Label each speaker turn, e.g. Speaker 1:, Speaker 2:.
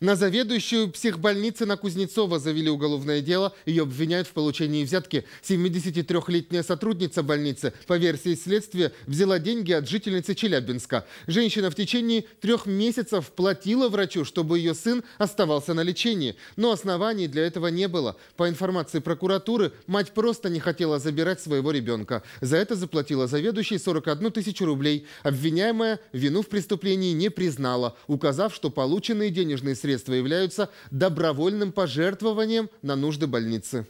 Speaker 1: На заведующую психбольницы на Кузнецова завели уголовное дело. Ее обвиняют в получении взятки. 73-летняя сотрудница больницы, по версии следствия, взяла деньги от жительницы Челябинска. Женщина в течение трех месяцев платила врачу, чтобы ее сын оставался на лечении. Но оснований для этого не было. По информации прокуратуры, мать просто не хотела забирать своего ребенка. За это заплатила заведующей 41 тысячу рублей. Обвиняемая вину в преступлении не признала, указав, что полученные денежные средства средства являются добровольным пожертвованием на нужды больницы.